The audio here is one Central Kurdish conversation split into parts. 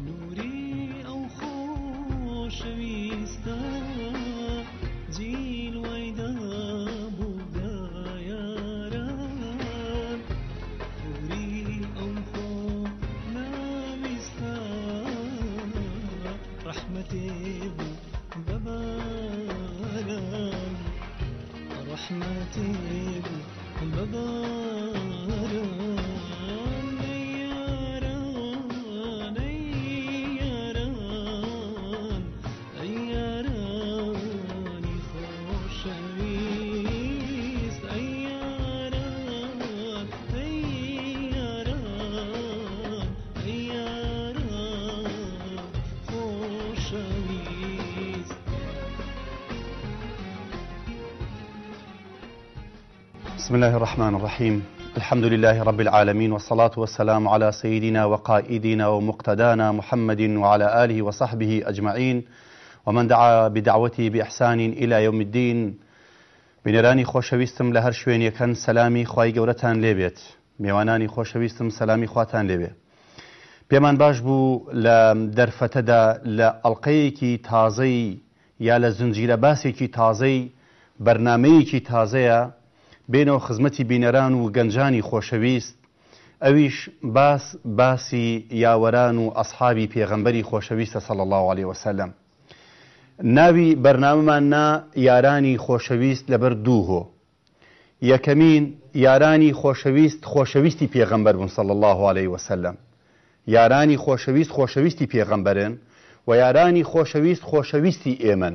Nuri بسم الله الرحمن الرحيم الحمد لله رب العالمين والصلاة والسلام على سيدنا وقائدنا ومقتدانا محمد وعلى آله وصحبه أجمعين ومن دعا بدعوتي بإحسان إلى يوم الدين بنراني خوشويستم لهر شوين يكن سلامي خواهي قورتان لبيت ميواناني خوشويستم سلامي خواتان لبيت پێمان باش بوو لە دەرفەتەدا لە ئەڵلقەیەکی تازەی یا لە زنجیرە باسێکی تازەی بەرنمەیەکی تازەیە بێنەوە خزمەتی بینەران و گەنجانی خۆشەویست ئەویش باس باسی یاوەران و ئەسحابی پێغەمبەری خۆشەویستە سەڵ الله عليه وسلم ناوی بەرنامەمان نا یارانی خۆشەویست لەبەر دووهۆ یەکەمین یارانی خۆشەویست خۆشەویستی پێغەمبەر بوون سەڵ الله عليه وسلم یارانی خۆشەویست خۆشەویستی پێغەمبەرن و یارانی خۆشەویست خۆشەویستی ئێمن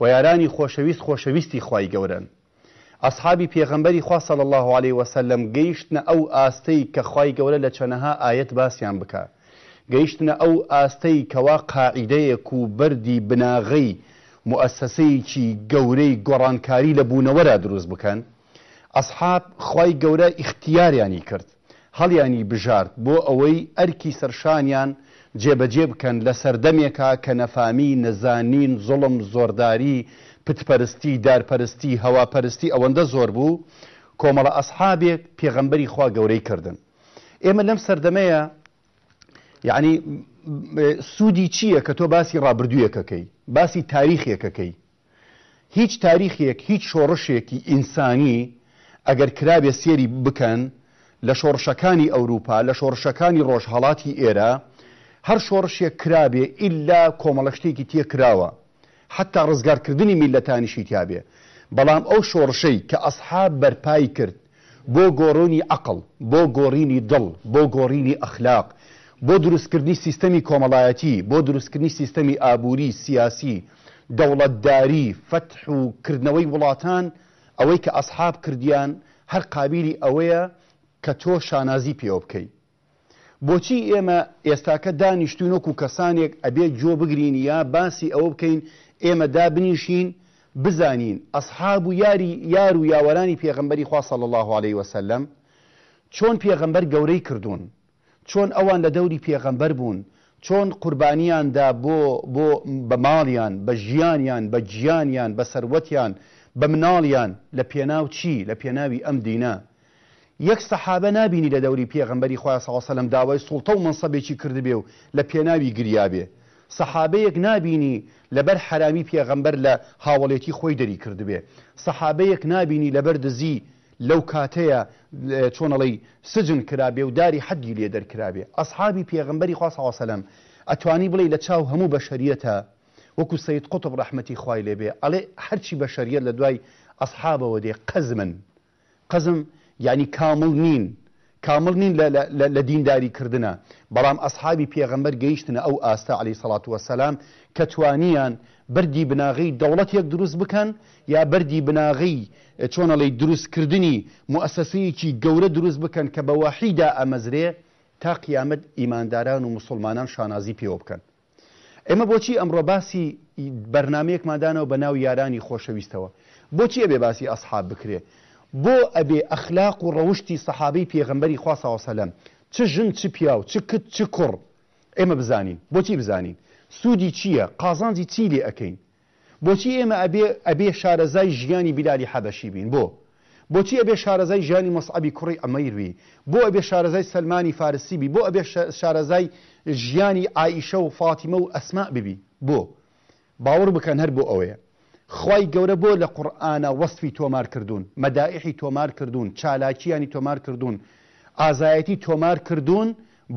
و یارانی خۆشەویست خۆشەویستی خی گەورن ئەسحابی پێغمبەری خوا صلی الله عليه وسلم گەیشتنە ئەو ئاستەی کە خی گەورە لە چەنەها ئاەت باسییان بکە گەیشتنە ئەو ئاستەی کەوا قاعیدەیەک و بەری بناغی مؤسسەیەکی گەورەی گۆڕانکاری لە بوونەوەرە دروست بکەن ئەسحاب خی گەورە ئیختیاریانی کرد هەڵیانی بژارد بۆ ئەوەی ئەرکی سەرشانیان جێبەجێ بکەن لە سەردەمێکا کە نەفامی نەزانین زڵم زۆرداری پتپەرستی دارپەرستی هەواپەرستی ئەوەندە زۆر بوو کۆمەڵە ئەسحابێک پێغەمبەری خوا گەورەی کردن ئێمە لەم سەردەمەیە یعنی سوودی چییە کە تۆ باسی ڕابردوویەکەکەی باسی تاریخێکەکەی هیچ تاریخێک هیچ شۆڕشێکی ئینسانی ئەگەر کرابێ سێری بکەن لە شۆڕشەکانی ئەوروپا لە شۆڕشەکانی ڕۆژهڵاتی ئێرە هەر شۆڕشێک کرابێ ئللا کۆمەڵەشتێکی تێکراوە حتا ڕزگارکردنی میلەتانیشی تیاابێ بەڵام ئەو شۆڕشەی کە ئەسحاب بەرپایی کرد بۆ گۆڕۆنی عقل بۆ گۆڕینی دڵ بۆ گۆڕینی ئەخلاق بۆ دروستکردنی سیستەمی کۆمەڵایەتی بۆ دروستکردنی سیستەمی ئابووری سیاسی دەوڵەتداری فتح و کردنەوەی وڵاتان ئەوەی کە ئەسحاب کردیان هەر قابلی ئەوەیە کە تۆ شانازی پێوە بکەیت بۆچی ئێمە ئێستاکە دانیشتونۆک و کەسانێک ئەبێت جۆ بگرین یا باسی ئەوە بکەین ئێمە دابنیشین بزانین ئەسحاب و یاری یار و یاوەرانی پێغمبەری خواصل الله عليه وسلم چۆن پێغمبەر گەورەی کردوون چۆن ئەوان لە دەوری پێغمبەر بوون چۆن قوربانیاندا بۆ بۆ بە ماڵیان بە ژیانیان بە گیانیان بە سەروەتیان بە مناڵیان لە پێناو چی لە پێناوی ئەم دینە یەک سەحابە نبینی لە دەوری پێغمبەری خوا ساوەسەلم داوای سوڵتە و منسەبێکی کردبێ و لە پێناوی گریابێ سەحابەیەک نابینی لەبەر حرامی پێغەمبەر لە هاوڵێتی خۆی دەری کردبێ سەحابەیەک نابینی لەبەر دزی لەو کاتەیە چۆنەڵی سجن کرابێ و داری حەدی لێ دەرکرابێ ئەسحابی پێغمبەری خواسەواسەلم ئەتوانی بڵێ لە چاو هەموو بەشریەتە وەکو سید قوتب ڕحمەتی خوای لێبێ ئەڵێ هەرچی بەشریە لە دوای ئەسحابەوە دێ قەزمن قەزم یعنی کامل نین کامل نین لە دینداریکردە بەڵام ئەسحابی پێغەمبەر گەیشتنە ئەو ئاستا علی سەڵات وەسەسلام کە توانیان بەری بناغی دەوڵەت یەک دروست بکەن یا بەری بناغی چۆنەڵی دروستکردنی مؤسسەیەکی گەورە دروست بکەن کە بە وحیدا ئەمەزرێ تا قیامەت ئیمانداران و مسلمانان شانازی پێوە بکەن. ئێمە بۆچی ئەمڕۆ باسی بەرنمەیەک مادانەوە بە ناو یارانی خۆشەویستەوە بۆچی ئەبێ باسی ئەسحاب بکرێ بۆ ئەبێ ئەخلاق و ڕەوشی سەحابەی پێغمبەری خواسەوەسەلم چ ژن چ پیا و چ کت چ کوڕ ئێمە بزانین بۆچی بزانین سوودی چییە قازانجی چی لێ ئەەکەین بۆچی ئێمە ئەبێ شارەزای ژیانی بیلاری حەبەشی بین بۆ بۆچی ئەبێ شارەزای ژیانی مەسعبی کوڕی ئەمەیروی بۆ ئەبێ شارەزای سلمانی فارسیبی بۆ ئەبێ شارەزای ژیانی ئایشە و فاتیمە و ئەسما ببی بۆ باوەڕ بکەن هەر بۆ ئەوەیە خی گەورە بۆ لە قورآە وەستفی تۆمار کردوون مەدائحی تۆمار کردوون چالاکیانی تۆمار کردوون ئازایەتی تۆمار کردوون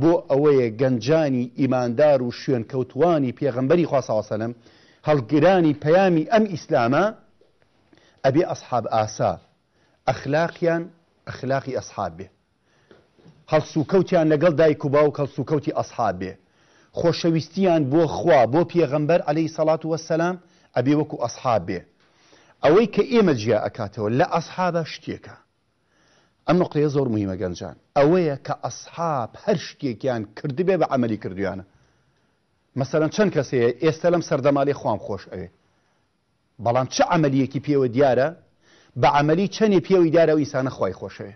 بۆ ئەوەیە گەنجانی ئیماندار و شوێن کەوتوانی پێغمبەری خواسەوەسەلم هەڵگرانی پەیامی ئەم ئیسلامە ئەبێ ئەسحاب ئاسا ئەخلاقیان ئەخلاقی ئەسحاب بێ هەڵسوکەوتیان لەگەڵ دایک و با و کەڵسوکەوتی ئەسحاب بێ خۆشەویستیان بۆ خوا بۆ پێغمبەر عليهەی سەڵات وەسەسلام ئەبێ وەکو ئەسحاب بێ ئەوەی کە ئێمە جیا ئەکاتەوە لە ئەسحابە شتێکە ئەم نقطەیە زۆر مهمە گەنجان ئەوەیە کە ئەسحاب هەر شتێکیان کردبێ بە ئەمەلی کردویانە مەسەرەن چەند کەسەیە ئێستا لەم سەردەمالی خۆم خۆش ئەوێ بەڵام چه ئەمەلیەکی پێوە دیارە بە ئەمەلی چەندێ پێوی دارە و ئیسانە خی خۆشەوێ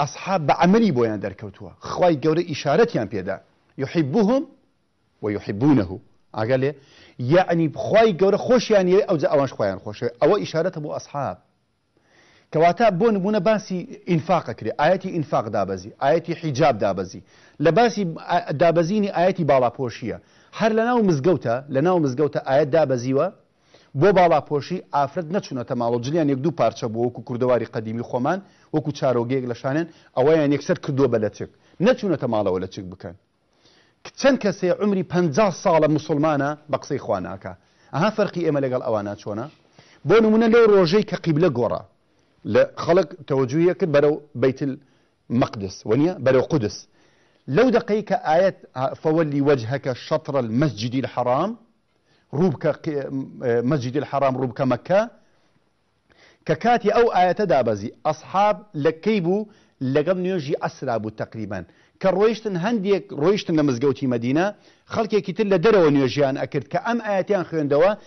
ئەسحاب بە ئەمەلی بۆیان دەرکەوتووە خی گەورە ئیشارەتیان پێدا یحیبوهم و یحیبوونەه ئاگە لێ یعنی بخوای گەورە خۆشیان ئەو ئەوانش خۆیان خۆشێ ئەوە ئیشارەتە بۆ ئەسحاب کەواتە بۆ نبوونە باسی ئینفاقە کرێ ئاەتی ئینفاق دابەزی ئاەتی حیجاب دابەزی لە باسی دابەزینی ئاەتی باڵاپۆشیە هەر لە ناو مزگەوتە لە ناو مزگەوتە ئاەت دابەزیوە بۆ باڵاپۆشی ئافرەت نەچونەتە ماڵۆ جلیان یەک دوو پارچە بۆ وەکو کوردەواری قدیمی خۆمان وەکو چارۆگەیەک لەشانێن ئەوەیان یەکسەر کردووە بە لە چێک نەچونەتە ماڵەوە لە چێک بکەن كتن كسي عمري پنزار سالة مسلمانة بقصي خواناكا اها فرقي اما لقال اوانا چونا بو نمونا لو روجي كقبلة قورا لخلق توجوية كد برو بيت المقدس ونيا برو قدس لو دقيك آيات فولي وجهك شطر المسجد الحرام روبك مسجد الحرام روبك مكة ككاتي او آيات دابزي اصحاب لكيبو لغم نيوجي اسرابو تقريباً تقريبا كرويشتن هنديك رويشتن رویشتن مدينة مدینه خلقی که تل دره كأم نیجیان اکرد که ام آیتیان خویندوه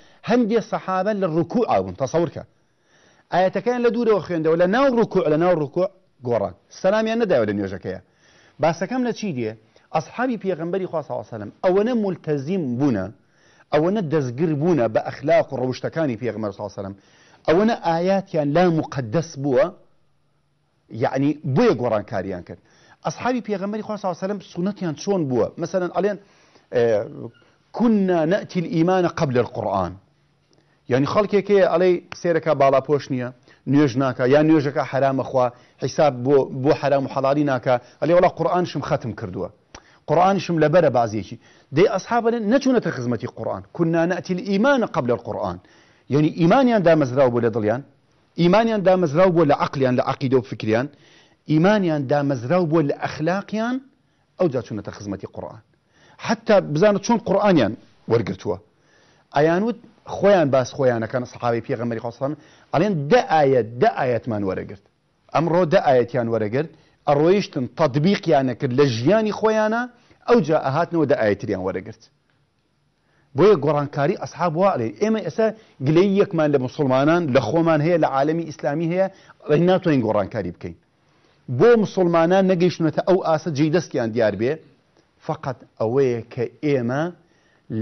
صحابه لرکوع آبون تصور که آیتکان لدوره و خویندوه لناو رکوع لناو رکوع گوران سلامیان نده و لنیجا که بس کم لچی دیه اصحابی پیغمبری خواه صلی اللہ علیه وسلم اوانه ملتزیم بونه اوانه بأخلاق بونه با اخلاق و روشتکانی پیغمبر صلی اللہ علیه وسلم لا مقدس بوا يعني بوی گوران کاریان کرد اصحابي پیغمبری خدا صلى الله عليه وسلم سلم شون چون مثلا ئەڵێن آه، كنا نأتي الإيمان قبل القرآن يعني خلك كي علي سيرك بالا بوشنيا نيوجناكا يا نيوجكا حرام أخوا حساب بو, بو حرام وحلاليناكا علي والله قرآن شم ختم كردوا قرآن شم لبرا بعزيشي دي أصحابنا نتونة خزمة القرآن كنا نأتي الإيمان قبل القرآن يعني إيمانيان دا مزراو بولا دليان إيمانيان دا مزراو بولا عقليان لعقيدة وفكريان ئیمانیان دامەزراو بووە لە ئەخلاقیان ئەو جا چوونەتە خزمەتی قورآن حتا بزانە چۆن قورآانیان وەرگتووە ئایانوت خۆیان باس خۆیانەکان سحاوی پێغەمەری خۆسلام ئەڵێن دە ئاەت دە ئاەتمان وەرەگرت ئەمڕۆ دە ئاەتیان وەرەگرت ئەڕۆیشتن تەطببیقیانە کرد لە ژیانی خۆیانە ئەو جا ئەهاتنەوە دە ئاەتریان وەرەگرت بۆیە گۆڕانکاری ئەسحاب وواڵێ ئێمە ئێستا گلەی یەکمان لە مسلمانان لە خۆمان هەیە لە عاالمی ئیسلامی هەیە ڕێ ناتوانین گۆڕانکاری بکەین بۆ مسلمانان نەگەیشتونەتە ئەو ئاسە جێ دەستیان دیار بێ فقط ئەوەیە کە ئێمە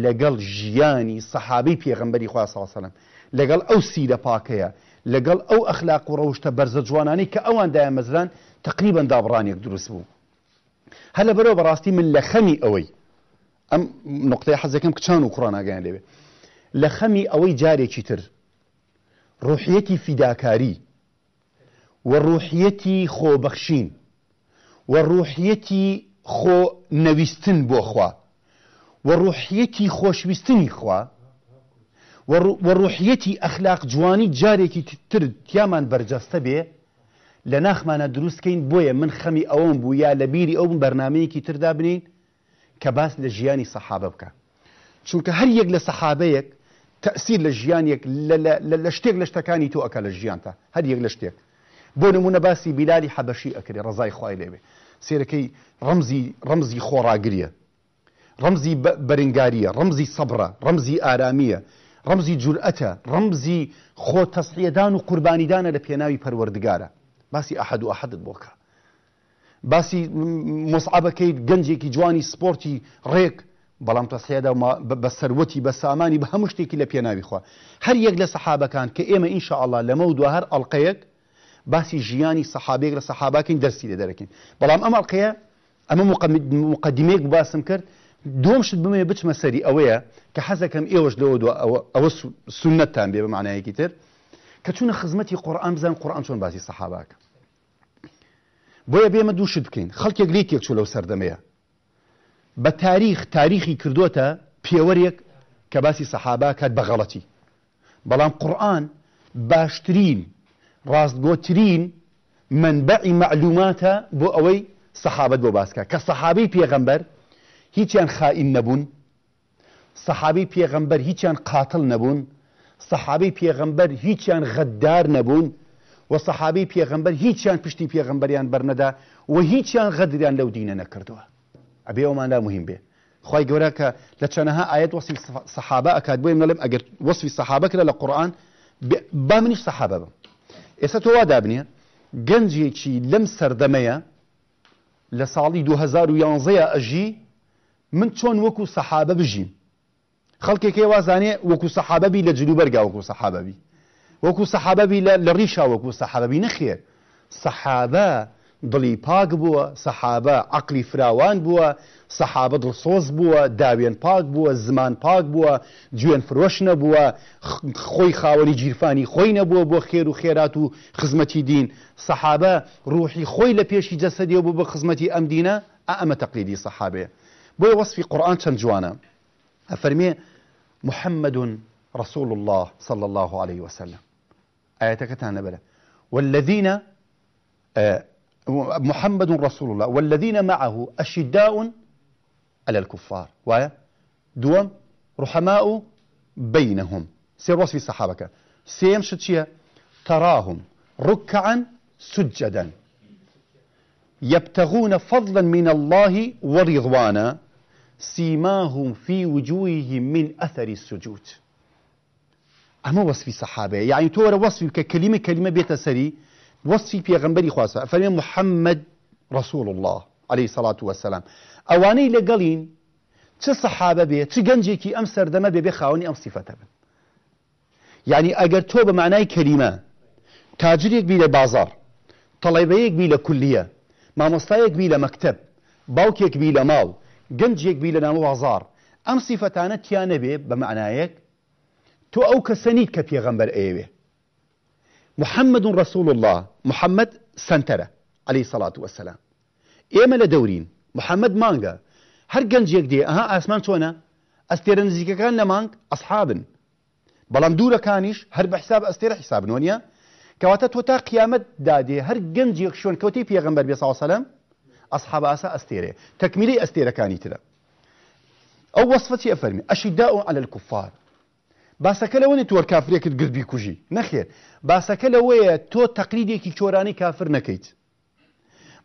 لەگەڵ ژیانی سەحابی پێغمبەری خوا ساسەلم لەگەڵ ئەو سیرە پاکەیە لەگەڵ ئەو ئەخلاق و ڕەوشتە بەرزە جوانانی کە ئەواندایە مەزران تقریبان دابڕانێک دروست بوو هەلە بەرەو بەڕاستی من لە خەمی ئەوەی ئەم نقطەی حەزەکەم کچان و کوڕاناگەیان لێوێ لە خەمی ئەوەی جارێکی تر ڕوحەتی فیداکاری وەڕوحەتی خۆبەخشین وەڕوحەتی خۆ نەویستن بۆخوا وەڕوحەتی خۆشویستنی خوا وەڕوحەتی ئەخلاق جوانی جارێکی تر تیامان بەرجەستە بێ لە ناخمانە دروستکەین بۆیە من خەمی ئەوم بوو یا لە بیری ئەوم بەرنمەیەکی تردا بنین کە باس لە ژیانی سەحابە بکە چونکە هەر یەک لە سەحابەیەک تەسیر لە ژیانێک لە شتێک لە شتەکانی تۆ ئەکە لە ژیانتە هەر یەک لە شتێک بۆ نمونە باسی بیلالی حەبەشی ئەکرێ ڕزای خی لێوێ سێرەکەی ڕمزی ڕمزی خۆڕاگریە ڕمزی بەرنگاریە ڕمزی سەبرە ڕمزی ئارامیە ڕمزی جورئەتە ڕمزی خۆ تەسحیەدان و قوربانیدانە لە پێناوی پەروەردگارە باسی ئەحد و ئەحدت بۆکە باسی مسعابەکەیت گەنجێکی جوانی سپۆرتی ڕێک بەڵام تەسحیدا بە سەروەتی بە سامانی بە هەموو شتێکی لە پێناوی خوا هەر یەک لە سەحابەکان کە ئێمە ئینشاءله لەمە و دو هەر ئەڵلقەیەک باسی ژیانی سەحابێک لە سەحاباکەین دەرسی لە دەرەکەین بەڵام ئەمەڵقەیە ئەمە مقدمێک باسم کرد دۆمشت بمێ بچمە سەری ئەوەیە کە حەزەکەم ئێوەش لەوە ئەوە سونەتتان بێ بە معنایەکی تر کە چونە خزمەتی قورآان بزان قورآان چۆن باسی سەحاباکە بۆیە بێمە دووشت بکەین خەڵکێک لێکێک چوو لەو سەردەمەیە بە تاریخ تاریخی کردوتە پێوەرێک کە باسی سەحابا کات بەغەڵەتی بەڵام قورآن باشترین ڕاستگۆترین منبع معلومات بو ئەوەی صحابت بو باسکە كصحابي سەحابی پێغەمبەر خائن نبون صحابي سەحابی پێغەمبەر قاتل نبون صحابي پیغمبر هیچان غدار نبون و سەحابی پیغمبر هیچان پشتی پیغمبریان برنده و غدریان لو دینه دینە ابي او مانا مهم بي خی گەورە کە لە چەنەها ئاەت وەسی سەحابە ئەکات بۆیم نەڵێم ئەگەر وەسوی سەحابەکرە لە قورآن با بم ئێستا تۆوا دابنیە گەنجێکی لەم سەردەمەیە لە ساڵی 2011 ئەژی من چۆن وەکو سەحابە بژیم خەڵکێکی وازانێ وەکو سەحابەبی لە جلوبەرگا وەکو سەحابەبی وەکو سەحابەبی لە ڕیشا وەکو سەحابەبی نەخێر سەحابە دلی پاک بووە صحابه عقلی فراوان بووە صحابه دڵسۆز بووە داوین پاک بووە زمان پاک بووە گوێن فرۆش نەبووە خوی خاوری جیرفانی خۆی نەبووە بۆ خیر و خیرات و خزمەتی دین سەحابە ڕوحی خۆی لە پێشی جەسەدیە بوو بە خزمەتی ئەم دینە ئەمە تەقلیدی سەحابێ بۆیە وەصفی قورآن چەند جوانە ئەفەرمێ رسول الله صلى الله عليه وسلم آياتك تانا بلا والذين آه محمد رسول الله والذين معه أشداء على الكفار ودوم رحماء بينهم سير وصف الصحابة سيم شتشيا تراهم ركعا سجدا يبتغون فضلا من الله ورضوانا سيماهم في وجوههم من أثر السجود أما وصف الصحابة يعني تورا وصف ككلمة كلمة بيتسري وصفي في غنبري خواسا فلين محمد رسول الله عليه الصلاة والسلام أواني لقلين چه صحابة بي چه قنجي كي أمسر دم بي بخاوني أم صفاته يعني أجر تو بمعنى كلمة تاجريك بي لبازار طلبيك بي لكلية ما مصطيك بي لمكتب باوكيك بي لمال قنجيك بي لنامو عزار أم صفتانة تيانبي بمعنى تو أو كسنيك في غنبر أيوه محمد رسول الله محمد سنتره عليه الصلاة والسلام ئێمە محمد دەورین هر مانگە هەر أها أسمان شونا أستير چۆنە كان نزیکەکان أصحاب مانگ ئەسحابن كانش هر بحساب أستير حساب نونيا حیسابنۆنیە کەواتە تۆ دادي هر دادێ هەر كوتي شوێن کەوتی پێغمبەر بێ أصحاب أسا ئاسا ئەستێرێ أستيري ئەستێرەکانی ترە أو وصفتي أفرمي أشداء على الكفار باسەکە لەوەنی تۆر کافرێکت گردبی کوژی نەخێر باسەکە لەوەیە تۆ تەقلیدێکی چۆرانی کافر نەکەیت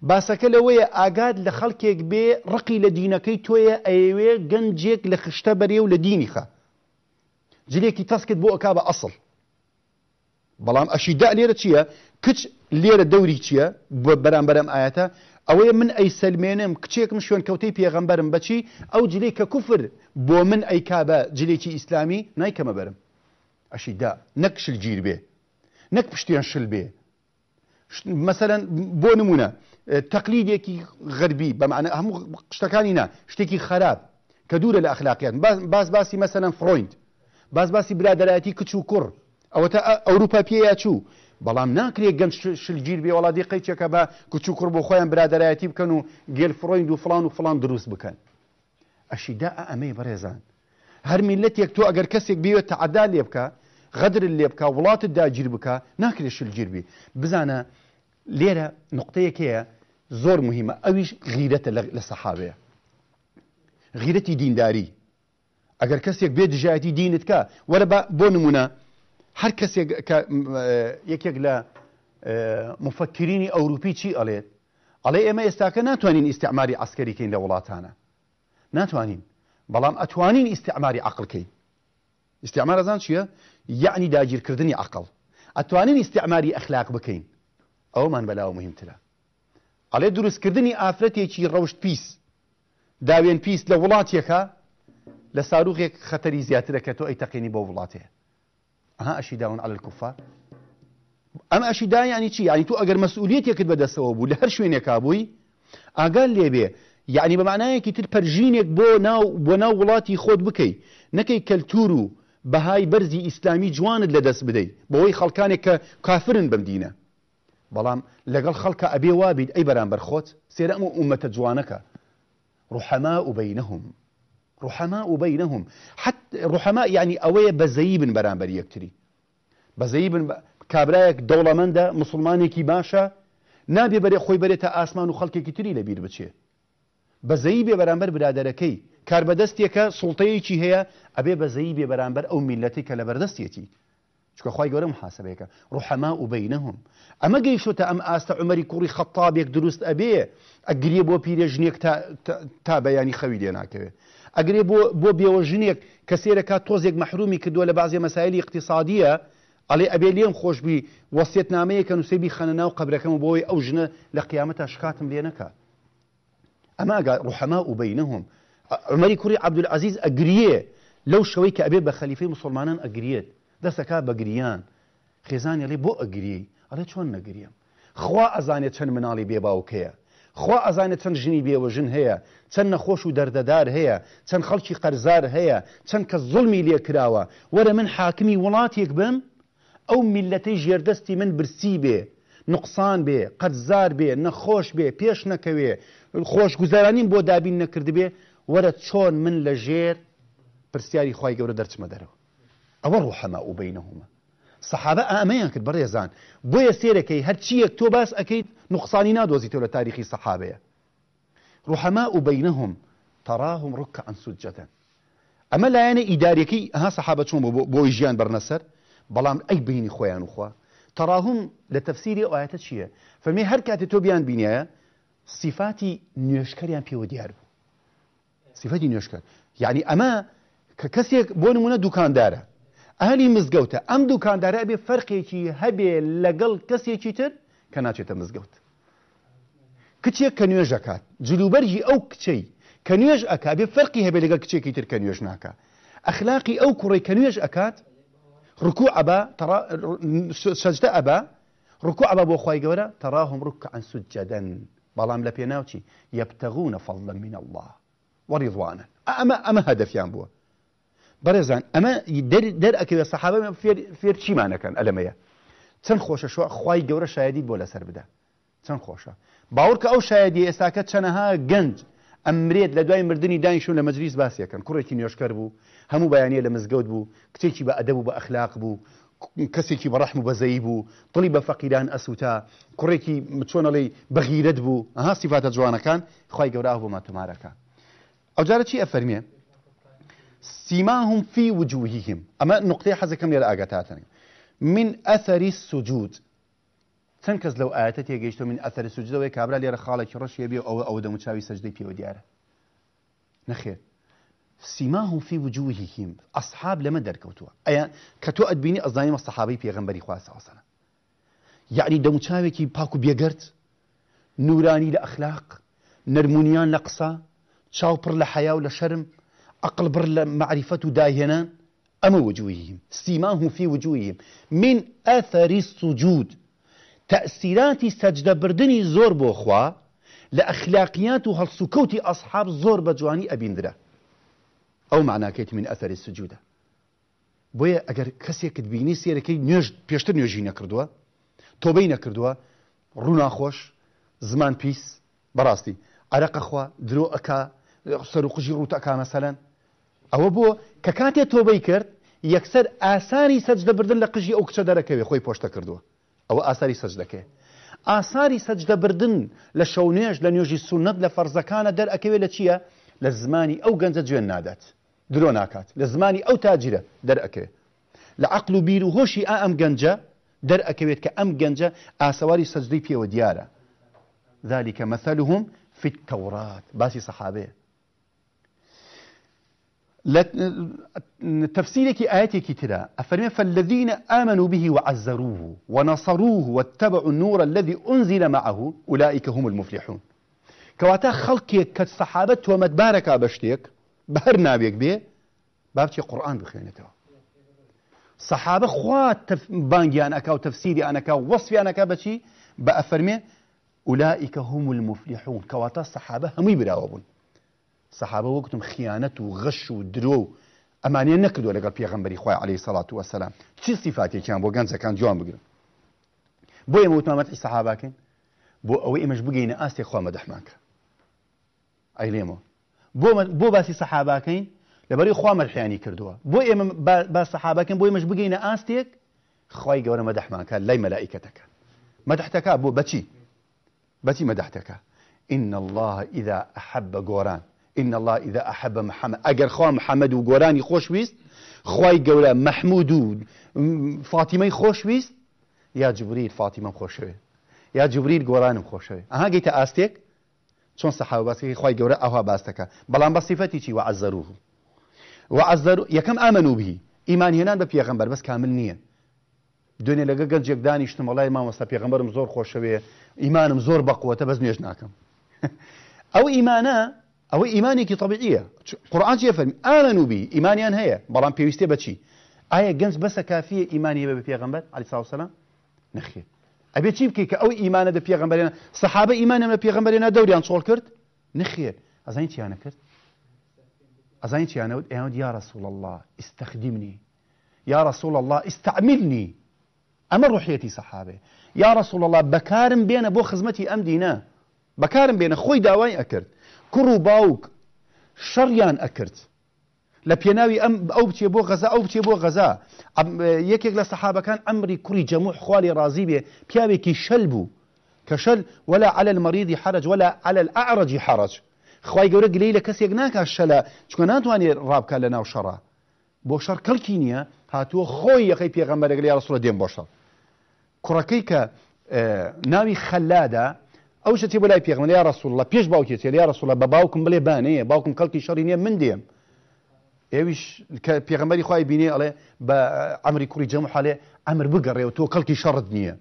باسەکە لەوەیە ئاگاد لە خەڵکێک بێ ڕقی لە دینەکەی تۆیە ئەوێ گەنجێک لە خشتە بەرێ و لە دینیخە جلێکی تەسکت بۆ ئەک بە ئەسڵ بەڵام ئەشیدا لێرە چییە کچ لێرە دەوری چییە بۆ بەرامبەرم ئاەتە ئەوەیە من ئەی سلمێنم کچێکم شوێن کەوتەی پێغەمبەرم بەچی ئەو جلی کە کوفر بۆ من ئەیکا بە جلێکی ئیسلامی نایکەمە بەرم ئەشی دا نەک شل گیر بێ نەک پشتیان شل بێ مەسەرەن بۆ نمونە تەقلیدێکی غەربی بەمانە هەموو شتەکانی نا شتێکی خراپ کە دوورە لە ئەخلاقیان باز باسی مەسەرەن فرۆیند باز باسی برادایەتی کچ و کوڕ ئەوەتە ئەوروپا پێیا چوو بەڵام ناکرێت گەن شلگیر بێ وڵاتی قەیچێکە بە کوچو کوڕ بۆ خۆیان برادایەتی بکەن و گێل فڕۆین و فلان و فلان دروست بکەن ئەشیدا ئەمەی بەڕێزان هەر میلەتێک تۆ ئەگەر کەسێک بێت تەعدا لێ بکە غەدر لێ بکە وڵاتت داگیر بکە ناکرێت شلگیر بی بزانە لێرە نقطەیەک هەیە زۆر مهمە ئەویش غیرەتە لە سەحاوەیە غیرەتی دینداری ئەگەر کەسێک بێ دژایەتی دینت کە وەرە بۆ نمونە هەر کەسێک یەکێک لە مفکرینی ئەوروپی چی ئەڵێت ئەڵێ ئێمە ئێستاکە ناتوانین ئیسعماری ئەسکەریکەین لە وڵاتانە ناتوانین بەڵام ئەتوانین ئیسعماری عقلکەین ئیسعمارەزان چییە یعنی داگیرکردنی عقل ئەتوانین ئیسعماری ئەخلاق بکەین ئەومان بەلاو مهمترە ئەڵێ دروستکردنی ئافرەتێکی ڕەوشت پیس داوێن پیس لە وڵاتێکە لە ساروغێک خەتەری زیاترەکە تۆ ئەی تەقینی بۆ وڵاتەیە ئەها ئەشیداون على الكفار ئەم ئەشیدا ینی چی یانی تو ئەگەر مەسئولەتێکت بەدەستەوە بوو لە هەر شوێنێکا بووی ئاگال لێبێ یعنی بەمانایەکی تر پەرژینێک بۆ ناو بۆ ناو وڵاتی خۆت بکەی نەکەی کەلتور و بەهای بەرزی ئیسلامی جوانت لەدەست بدەیت بەوەی خەڵکانێک کە کافرن بمدینە بەڵام لەگەڵ خەڵکە ئەبێ وابیت ئەی بەرامبەر خۆت سێرە ئەمە ئومەتە جوانەکە ڕحەما و بەینەهم ڕحەما و بینەهم حت ڕحەما یعنی ئەوەیە بەزەیی بن بەرامبەر یەکتری بەزەیی بن کابراایەک دەوڵەمەندە مسلمانێکی باشە نابێ بەرێ خۆی بێتە ئاسمان و خەڵکێکی تری لەبییر بچێ بەزەیی بێ بەرامبەر برادەرەکەی کار بەدەستێکە سوڵتەیەکی هەیە ئەبێ بەزەیی بێ بەرامبەر ئەو میلەتی کە لە بەردەستێتی چکە خی گەورم حاسبەیەەکە ڕحەما و بینەهم ئەمە گەیشتە ئەم ئاستە عمەری کوڕی خەتابێک دروست ئەبێ ئەگریە بۆ پیرێژنێک تا بەیانی خەوی لێ ناکەوێت ئەگرێ بۆ بێوە ژنێک کە سێرەکە تۆزێک مەحرومی کردووە لە بازێ مەسایلی اقتصادیە ئەڵێ ئەبێ لێم خۆشببی وەسێت نامەیە کە نووسێبی خەنەناو قبرەکەم بۆی ئەو ژنە لە قیامەت تا شکاتم لێ نەکە ئەما ڕحەما وبینەهم عمەری کوری عبدول عزیز ئەگریە لەو شەوەی کە ئەبێ بە خەلیفی مسلمانان ئەگرێت دەستەکە بەگریان خێزانانی لێ بۆ ئەگری ئەڵێ چۆن نەگریم خوا ئەزانێت چەند مناڵی بێباوکەیە خوا ئەزانێت چەند ژنی بێوەژن هەیە چەند نەخۆش و دەردەدار هەیە چەند خەڵکی قەرزار هەیە چەند کە زڵمی لێکراوە وەرە من حاکمی وڵاتێک بم ئەو میلەتەی ژێردەستی من برسی بێ نقصان بێ قەتزار بێ نەخۆش بێ پێش نەکەوێ خۆش گوزارانیم بۆ دابین نەکردبێ وەرە چۆن من لە ژێر پرسیاری خی گەورە دەرچمە دەرەوە ئەوە ڕوحەما و بینەهمە صحابه امين كت بريزان بو يسير كي هر شي تو بس اكيد نقصاني نادوزي تو تاريخي صحابه رحماء بينهم تراهم ركعا سجدا اما لا يعني اداريكي ها صحابه شو بو يجيان برنسر بلام اي بيني خويا نخوا تراهم لتفسير آيات شيء فمي هر كاتي تو بيان بينيا صفاتي نيوشكريان بيو ديار صفاتي نيوشكر يعني اما كسيك بون منا دوكان داره ئەهلی مزگەوتە ئەم دوو کاندارە ئەبێ فەرقێکی هەبێ لەگەڵ کەسێکی تر کە ناچێتە مزگەوت کچێک کە نوێژ ئەکات جلوبەرژی ئەو کچەی کە نوێژ ئەک بێ فەرقی هەبێ لەگە کچێکی تر کە نوێژ ناکە ئەخلاقی ئەو کوڕی کە نوێژ ئەکات ڕکو ئەبا سەجدە ئەبا ڕکو ئەبا بۆ خی گەورە تەراهم ڕکە ئەسود جەدەن بەڵام لە پێناوچی یەبتەغونە فەڵدە من الله وەریضوانن ئەمە ئەمە هەدەفیان بووە بەرەزان ئەمە دەرەکەوێت سەحابە فێر چیمانەکەن ئەلمەیە چەند خۆشە شو خی گەورە شایدی بۆ لەسەر بدە چەند خۆشە باورکە ئەو شایدی ئێستاکە چەنەها گەنج ئەمرێت لە دوای مردنی دانیشون لە مەجلیس باسیەکەن کوڕێکی نوێشکەر بوو هەموو بەیانە لە مزگەوت بوو کچێکی بە ئەدە بوو بە ئەخلاق بوو کەسێکی بەڕحم و بەزەی بوو دڵی بە فەقیران ئەسووتا کوڕێکی چۆنەڵی بەغیرت بوو ئەها سیفاتە جوانەکان خی گەورا بۆ ماتەمارەکە ئەوجارە چی ئەفەرمیێ سيماهم في وجوههم اما نقطه كم لي الاغاتاتني من اثر السجود تنكز لو آتت يا جيشتو من أثر السجود کابرا لێرە خاڵێکی ڕەشیە أو ئەوە ئەو دەموچاوی سەجدەی پێوە دیارە في سیماهم فی وجوههم ئەصحاب لەمە دەرکەوتووە أي کە تۆ ئەدبینی ئەزانیمە سەحابەی پێغەمبەری خواسەوەسەنە یعنی دەموچاوێکی پاک و بێگەرت نورانی لە ئەخلاق نەرمونیان لە قسە چاو پڕ لە حیا لحياة ولا شرم أقل بر معرفة داهنا أما وجوههم سيماهم في وجوههم من أثر السجود تأثيرات سجد بردني زور بوخوا لأخلاقيات هالسكوت أصحاب زور بجواني أبيندرا أو معنى كيت من أثر السجودة أجر ئەگەر كتبيني سيركي سێرەکەی نوێژ پێشتر نوێژی نەکردووە كردوا رونا خوش زمان بيس براستي عرق أخوا درو أكا سرقجي روتا أكا مثلاً ئەوە بۆ کە کاتێ تۆبەی کرد یەکسەر ئاساری سەجدە بردن لە قژی ئەو کچە دەرەکەوێ خۆی پۆشتە کردووە ئەوە ئاساری سەجدەکەێ ئاساری سەجدە بردن لە شەونێژ لە نوێژی سونەت لە فەرزەکانە دەرەکەوێت لە چییە لە زمانی ئەو گەنجە گوێن نادات درۆ ناکات لە زمانی ئەو تاجرە دەرەکەوێت لە عقل و بیر و هۆشی ئا ئەم گەنجە دەرەکەوێت کە ئەم گەنجە ئاسەواری سەجدەی پێوە دیارە ذلكکە مەثلهم فیت تەورات باسی سەحابەیە تفسيرك آياتي كترا أفرمي فالذين آمنوا به وعزروه ونصروه واتبعوا النور الذي أنزل معه أولئك هم المفلحون كواتا خلقك كالصحابة ومتبارك بشتك بهر نابيك به بابتي قرآن بخيانته صحابة خوات بانجي تفسيري وتفسيري أنكا وصفي أنكا بشي بأفرمي أولئك هم المفلحون كواتا الصحابة هم يبراوبون صحابه وقتهم خيانه وغش ودرو امانيه نكدوا لك پیغمبري خوي عليه الصلاه والسلام شي صفاتي كان بو كان زكان جوان بقول بو يموت اوتمامات الصحابه كان بو او ايمش بقينا اسي خو مدحمانك اي ليمو بو بو باسي صحابه كان لبري خو مدحياني كردوا بو ايم با صحابه كان بو ايمش بقينا استيك خوي مدح مدحمانك لا ملائكتك مدحتك بو باتشي باتشي مدحتك ان الله اذا احب قران ئین الله ئیدا ئەحەب محەممە ئەگەر خوا محەممەد و گۆرانی خۆشویست خی گەورە مەحمود و فاتیمەی خۆشویست یا جبریل فاتیمە خۆشەوێ یا جبریل گۆرانم خۆشەوێ ئەها گەیتە ئاستێک چۆن سەحاوباسەکەی خی گەورە ئەوها باستەکە بەڵام بەسیفەتی چی و عزەروه و عزەر یەکەم ئامن و بهی ئیمان هێنان بە پێغمبەر بەس کامل نییە دوێنێ لەگە گەنجێک دانیشتم وڵای مامۆستا پێغمبەرم زۆر خۆشەوێ ئیمانم زۆر بەقوتە بەس نوێژ ناکەم ئەو ئیمانە او ايماني كي طبيعيه قران جي فهم امنوا بي ايمان ين هي بلان بيستي بشي اي جنس بس كافيه ايماني بي بيغمبر عليه الصلاه والسلام نخير ابي تشيب كي او ايمان د بيغمبرنا صحابه ايمان من بيغمبرنا دوري ان شغل كرت نخير ازين تي انا كرت ازين تي انا ود يا رسول الله استخدمني يا رسول الله استعملني امر روحيتي صحابه يا رسول الله بكارم بين بو خزمتي ام دينا بكارم بين خوي داوي اكرت كرو باوك شريان أكرت لبيناوي أم أو بتيبو غزا أو بتيبو غزا أم يكيك لصحابة كان أمري كري جموع خوالي رازي بي بيابي كي شلبو كشل ولا على المريض حرج ولا على الأعرج حرج خواي قوري قليلة كسيك ناكا الشلا شكو ناتواني رابكا لنا وشرا بو شر كالكينيا هاتو خوي يخي بيغمبر قليل رسول الدين بو شر كراكيكا آه، ناوي خلاده او شتي بلاي لای پێغمە يا رسول الله باوکێت یا ڕسوولە بە باوکم بڵێ بانەیە باوکم کەڵکی شەڕی نییە من دێم ئێویش پێغمەری خی بینێ ئەڵێ بە كوري جمع جەم امر ئەمر يا و تۆ کەڵکی شەڕت نییە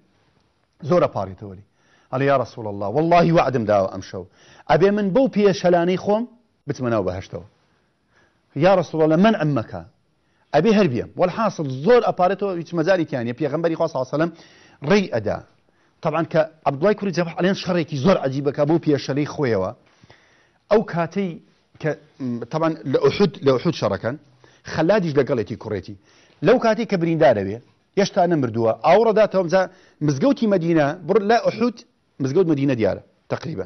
زۆرە پارێتەوەری ئەڵێ يا رسول الله والله وعدم داوە امشو ابي من بو بي شلاني خوم بتمەناو بەهشتەوە يا رسول الله من امك ابي هربيه والحاصل زۆر ئەپارێتەوە يا مەزاری کیانە پێغمبەری خوا ساسەلم ڕێی ئەدا طبعا کە عبدوای کوری علیان جەبح ئەلێن شەڕێکی زۆر عجیبەکە بۆ پێشەلەی خۆیەوە ئەو کاتەی کە تەبان لە ئوحود لە ئوحود شەڕەکەن خەلادیش لەگەڵێتی کوریتی لو کاتی کە بریندارەوێ او نەمردووە ئاوڕەداتەوەمجا مزگەوتی مدینە بڕ لە ئوحود مزگوت مدینه دیاره تقریبا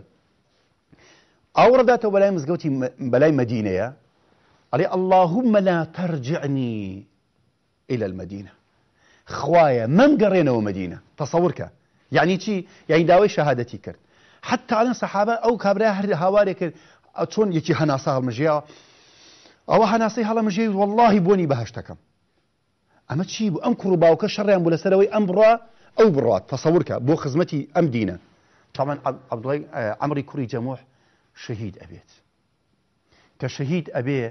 او بلای مزگوتی بلای مدینه یا ئەڵێ اللهم لا ترجعني إلى المدينة خوايا من قرينا ومدينة تصورك یعنی چی یعنی داوای شەهادەتی کرد حتا ئەن سەحابە ئەو کابرا هەر هاوارێ کرد چۆن یەکی هەناسا هەڵمژیاوە ئەوە هەناسی هەڵەمژێ واللهی بۆنی بەهشتەکەم ئەمە چی بوو ئەم کوڕ باوکە شەڕیان بوو لەسەرەوەی ئەم بڕە ئەو بڕات تەسەورکە بۆ خزمەتی ئەم دینە تامان عبدڵی ئەمری کوری جەمۆح شەهید ئەبێت کە شەهید ئەبێ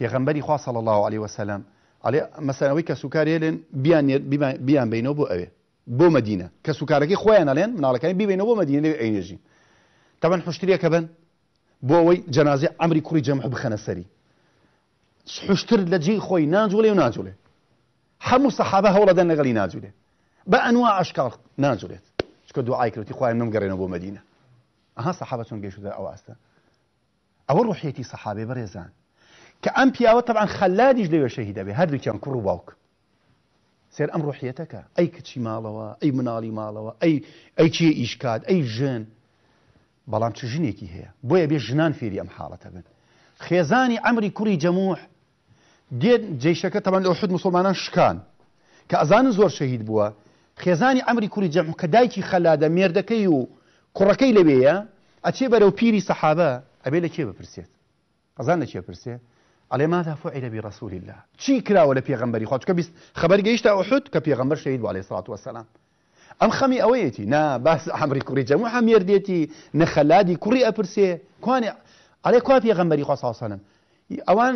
پێغەمبەری خوا سەڵ الله عليه وسلم عليه مەسەرەوەی کە سوکارێ لێن بیان بیان بینەوە بۆ ئەوێ بۆ مدینە کە سوکارەکەی خۆیان نەڵێن مناڵەکانی ببینە بۆ مدینە ئەینێژین تەبەن حشتریەکە بن بۆ ئەوەی جەنازی ئەمری کوڕی جەمع بخەنە سەری حشتر لە جێی خۆی ناجوڵێ و ناجوڵێ هەموو سەحابە هەوڵەدەن لەگەڵی ناجوولێ بە ئەنوا ئاشکار ناجوڵێت چکە دوعای کردی خۆیان نمگەڕێنە بۆ مدینە ئەها سەحابە چۆن گەیشدا ئەو ئاستە ئەوە ڕحێتی سەحابێ بەڕێزان کە ئەم پیاوە تەبان خەلادیش لەوێ شەهیدەبێ هەردووکیان کوڕ و باوک سێر ئەم ڕۆحیەتەکە ئەی کچی ماڵەوە ئەی مناڵی ماڵەوە ئەی ئەی چی ئیشکات ئەی ژن بەڵام چ ژنێکی هەیە بۆیە بێ ژنان فێری ئەم حاڵەتە بن خێزانی ئەمری کوری جەموح دێت جێشەکە تەمان لەو حود مسلمانان شکان کە ئەزانن زۆر شەهید بووە خێزانی ئەمری کوری جەموح کە دایکی خەلادە مێردەکەی و کوڕەکەی لەوێیە ئەچێ بەرەو پیری سەحابە ئەبێ لە کێ بپرسێت ئەزان لە کێ پرسێت علي ماذا فعل برسول الله چی کراوە ولا پێغمبەری خوا چکە بیست خبر گەیشتا ئەوحود کە پێغمبەر شهيد وعليه الصلاه والسلام ام خەمی اويتي نا باس ئەمری كوري جەمو هەمێر دێتی نەخەلادی کوڕی ئەپرسێ کوانێ ئەڵێ کوا پێغمبەری خوا ساوسەلم اوان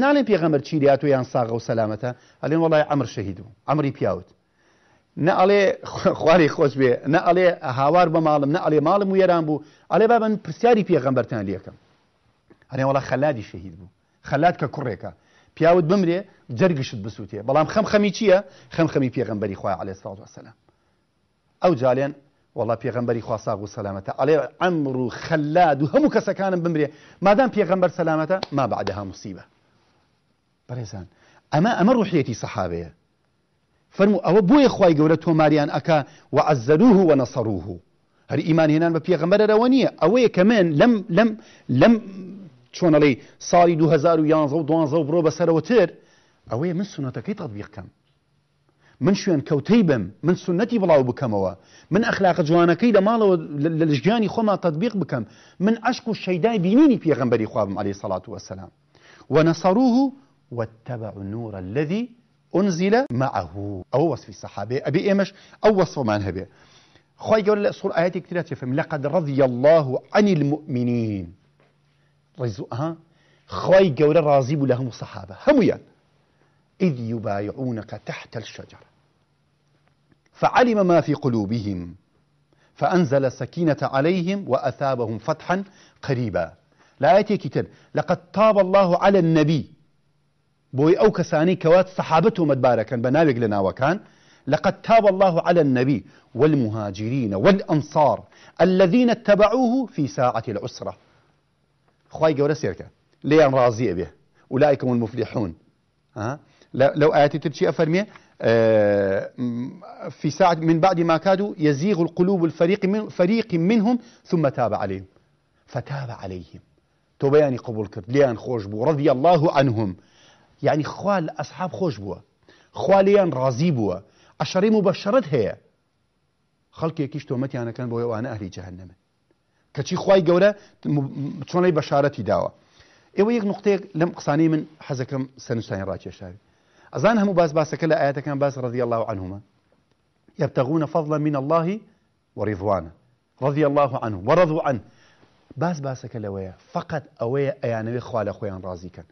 نال پێغەمبەر چی لاتۆ یان ساغە و سەلامەتە والله امر ئەمر شەهید و ئەمری پیاوت نە ئەڵێ خواری خۆش بێ نە ئەڵێ هاوار بە ماڵم نە ئەڵێ ماڵم و یێران بوو ئەلێ با من پرسیاری پێغەمبەرتان لەکەم هەرێ وڵە خەلادی خەلات کە کوڕێکە پیاوت بمرێ جەرگشت بسووتێ بەڵام خم خەمی خم خەم خەمی پێغمبەری خوا عليه ساڵ وسلام ئەو جالێن وڵا پێغمبەری خواساغ و سەلامەتە ئەڵێ ئەمر و خلاد و هەموو کانم بمری مادام پیغمبر سلامتا ما بعدها مصیبە اما اما روحیتی صحابه سەحابەیە او بوی خواهی گوره تو ماریان اکا و عزەروه و نصروه هر ایمان هنان با پیغمبر روانیه ئەوەیە کە لم لم لم چۆنەڵی ساڵی 2011 برو بڕۆ و تر اوه من تطبیق کم من شوێن کەوتەی بم من سنتي بڵاو بکەمەوە من اخلاق جوانا كيدا مالو للجياني خوما تطبيق تطبیق من عشق و شەیدای بینینی پێغمبەری خوابم عليه الصلاة والسلام ونصروه واتبع نور الذي أنزل معه أو وصف الصحابة أبي إيمش أو وصف من هبه خواهي قول لأصول آياتي كتيرات يفهم لقد رضي الله عن المؤمنين ڕزوها خی خوي جورا راضي لە هەموو سەحابە هەمویان ئیدی تحت الشجرة فعلم ما في قلوبهم فأنزل السكينة عليهم وأثابهم فتحا قريبا لا كتاب لقد طاب الله على النبي بوي أو كساني كوات صحابته مدباركا بنابق لنا وكان لقد تاب الله على النبي والمهاجرين والأنصار الذين اتبعوه في ساعة العسرة سيركا گەورە سێرکە به اولئك هم المفلحون ها لو آياتي ترشي أفرمي اه، في ساعة من بعد ما كادوا يزيغ القلوب الفريق من فريق منهم ثم تاب عليهم فتاب عليهم توبياني قبول كرد ليان خوشبو رضي الله عنهم يعني خوال أصحاب خوشبو خواليان راضي بوا عشري مبشرت هي خلقي كيش تومتي أنا كان بوي وأنا أهلي جهنم کەچی جورا تشون لي بەشارەتی داوە ئێوە یەک نقطه لم قصاني من حەزەکەم سەرنشانی شاري أزانهم هەموو باس باسەکە لە كان باس رضي الله عنهما يبتغون فضلا من الله ورضوانه رضي الله عنه ورضوا عنه باس باسەکە ويا فقط اويا ئەیانەوەی خوا لە خۆیان ڕازیکەن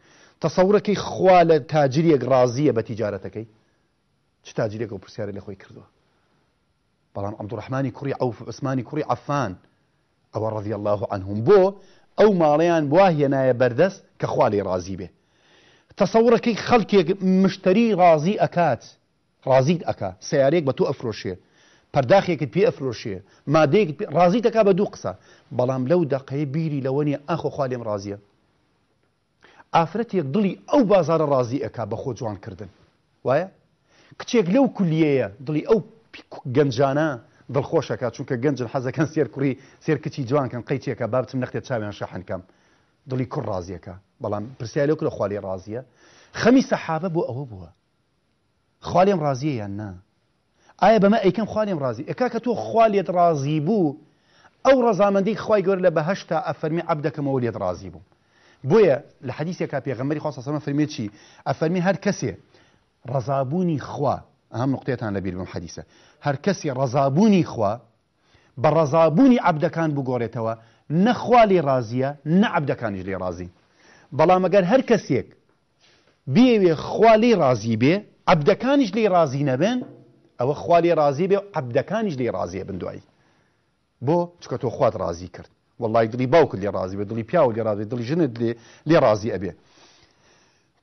تەسەورەکەی خوا لە تاجریەک ڕازیە بە تیجارەتەکەی چ تاجرێک و پرسیارە لە خۆی کردووە بەڵام ئەمدوڕحمانی کوڕی عفان ئەوە ڕضی الله عنهم بۆ ئەو ماڵەیان واهێنایە بەردەست کە خوالی رازی بێ تەسەورەکەی خەڵکێک مشتری رازی ئەکات رازیت ئەکا سیارێک بە تۆ ئەفرۆشێ پەرداخێکت پێ ئەفرۆشێ مادەیەک رازی دەکا بە دوو قسە بەڵام لەو دقەیە بیری لەوەنی ئاخۆ خالێم رازیە ئافرەتێک دڵی ئەو بازارە رازی ئەکا بە خۆ جوانکردن وایە کچێک لەو کولیەیە دڵی ئەو گەنجانە دڵخۆشەکە چونکە گەنجن حەزەکەن سێر کوڕی سێرکچی جوانکەن قەیتێکە بابتم نختێت چاویان شەحنکەم دڵی کوڕ ڕازیەکە بەڵام پرسیالۆک لە خوالی ڕازیە خەمی سەحابە بۆ ئەوە بووە خوالێم ڕازیە یان نا ئایا بەمە ئەیکەم خوالێم ڕازی ئەکا کە تۆ خوالێت ڕازی بوو ئەو ڕزامەندەی خخوای گەور لە بەهشتا ئەفەرمی عبدەکەمەوە لێت ڕازی بوو بۆیە لە حەدیسێکا پێغەمەری خۆسەسەمە فەرمێکی ئەفەرمی هەر کەسێ ڕزابوونی خوا ئەم نقطێتان لەبیر بم حەدیسە هەر کەسی ڕزابوونی خوا بە ڕزابوونی عبدەکان بگۆڕێتەوە نەخوالی ڕازیە نە عبدەکانیش لێ ڕازی بەڵام ئەگەر هەر کەسێک بێوێ خوالی ڕازی بێ عبدەکانیش لێ ڕازی نەبن ئەوە خوالی ڕازی بێ و عبدەکانیش لێ ڕازیە بندوایی بۆ چکە تۆ خوات ڕازی کرد وڵی دڵی باوکرد لێ ڕازی بێ دڵی پیا و لێ ڕازی دڵی ژنت لێ لێ ڕازی ئەبێ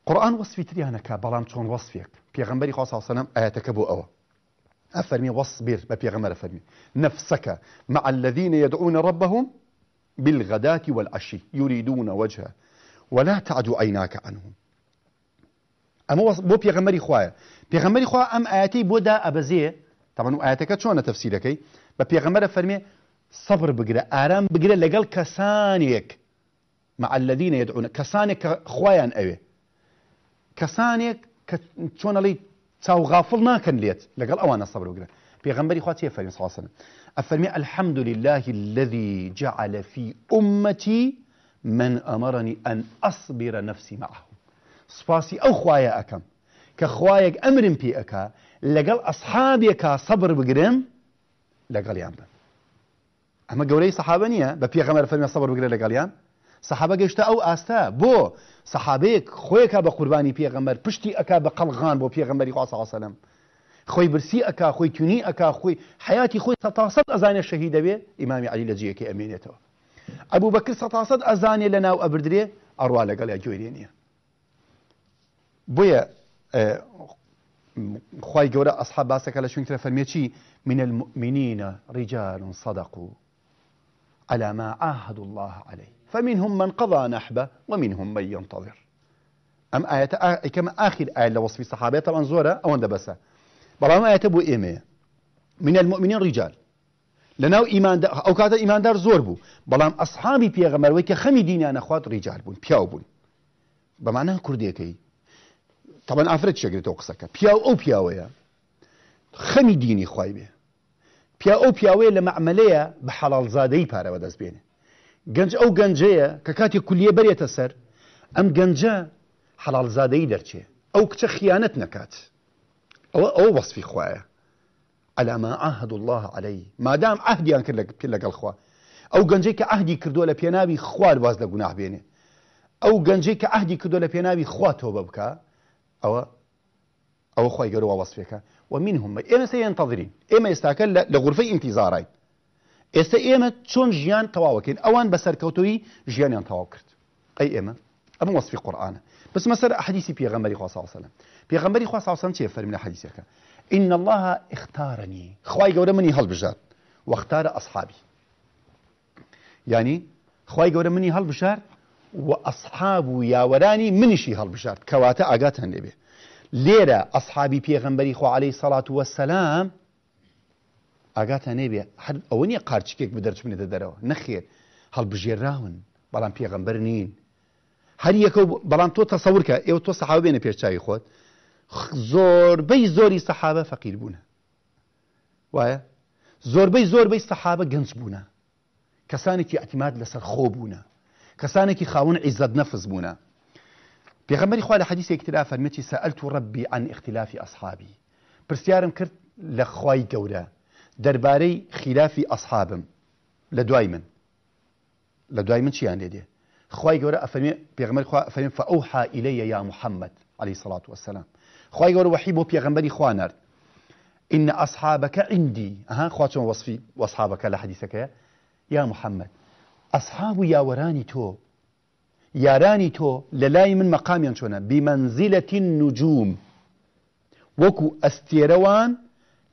قورآن وەسفی تریانەکە بەڵام چۆن وەسفێک پیغمبری خواص وسلم آیت آه، کبو آوا أفرمي واصبر ببيغمر أفرمي نفسك مع الذين يدعون ربهم بالغداة والعشي يريدون وجهه ولا تعد عيناك عنهم أما بو بيغمري خوايا بيغمري خوايا أم آياتي بودا أبزيه طبعا آياتك شون تفسيرك ببيغمر أفرمي صبر بقرا آرام بقرا لقل كسانيك مع الذين يدعون كسانيك خوايا أوي كسانيك کە چۆنەڵی چاوغافڵ ناکەن لێت لەگەڵ ئەوانە سەبر وگرن پێغمبەری خواتی فەرمی سواسن ئەفەرمی الحمد لله الذي جعل في أمتي من أمرني أن أصبر نفسي معه سباسي او خوايا ئەەکەم كخوايا خوایەک ئەمرم اكا ئەک لەگەڵ ئەسحابێکا صبر بگرم لەگەڵیان بن اما گەورەی سەحابە نیە فرمي صبر بقرم لقال بگرێت سەحابە گەشتە ئەو ئاستە بۆ سەحابەیەک خۆیەکە بە قوربانی پێغەمبەر پشتی ئەک بە قەلغان بۆ پێغمبەری خواسەسەلم خۆی برسی ئەک خۆی تونی ئەک خۆی حیاتی خۆی تاسەد ئەزانە شەهی دەوێ ئیمامی علی لە جیەکە ئەمێنێتەوە ئەبوو بەکرد تاسەد ئەزانێ لە ناو ئەبدرێ ئەڕوا لەگەڵ یا گوێرێ نیە بۆیە خی گەورە ئەسحاب باسەکە لە شوێنترە فەرمێکی من المؤمنینە ڕیجارون صدقوا على ما عاهدوا الله عليه فمنهم من قضى نحبه ومنهم من ينتظر ام آيات كما آخر آية لوصف الصحابة طبعا زورة أو اندبسة برام آيات أبو إيمة من المؤمنين رجال لناو إيمان دا أو كاتا إيمان دار زور بو بلام أصحابي بيغمر ويكا خمي أنا أخوات رجال بون بياو بون بمعنى كرديكي طبعا أفرد شكرة قصك بياو أو يا خمي ديني خوايبه بياو أو بياو يا لما مەعملەیە بحلال زادهي پارەوە دەست بێنێ گەنج او گەنجەیە کە کاتی ام گنجه حلال زاده ای درچه او کچه خیانت نکات او او وصفی خواه على ما عهد الله ما مادام ئەهدیان کرد لەگەڵ خوا ئەو او کە ئەهدی کردووە لە پێناوی خوار باز لە گوناه بێنێ ئەو گەنجەی کە ئەهدی کردو لە پێناوی خوا تۆبە بكا او او خی گەرەوە وەصفەکە ومنهم هم سينتظرين سەیەن يستاكل ئێمە ئێستاکە ئێستا ئێمە چۆن ژیان تەواوەکەین اوان بسر سەرکەوتەوەی جیانیان تواو کرد ای ئێمە ئەمە وصفی قورآانە بس مثلا حدیثی حديث في غمري خاصة وسلم في غمري خاصة وسلم كيف حدیثی حديثك این الله اختارنی خواي جورا مني هل بجار اختار اصحابی یعنی يعني خواي جورا مني هل بجار اصحاب و یاورانی منشی هل بجار كواتا أجات هنبه ليرة أصحابي في غمري خو عليه الصلاة والسلام ئاگاتان نێبێ هەر ئەوە نیە قارچکێک بدەرچمێتە دەرەوە نەخێر هەڵبژێراون بەڵام پێغەمبەر نین هەر یەکە بەڵام تۆ تەسەورکە ئێوە خود زور پێچوی خۆت صحابه زۆری سەحابە فەقیر زور وایە زور زۆربەی صحابه گەنج بوون کەسانێکی ئەتیمات لەسەر خۆ بوون کەسانێکی خاون عیزت خاون بوون پێغەمەری خوا لە حەدیث اختلاف فەرمەتی سەلت و ڕبی عن اختلاف أصحابي پرسیارم کرد لە خوای درباري خلافي أصحابم لدوائمن لدوائمن من لە دوای من چیان لێ دێ خی گەورە ئەفەرمێ پێغمەر خوا ئەفەرین فە ئەو حائلەیە یا محەممەد علی سڵات إن أصحابك عندي أها خواتم وصفي وأصحابك لحديثك حديثك يا محمد أصحاب يا وراني تو يا راني تو للاي من مقام ينشونا بمنزلة النجوم وكو أستيروان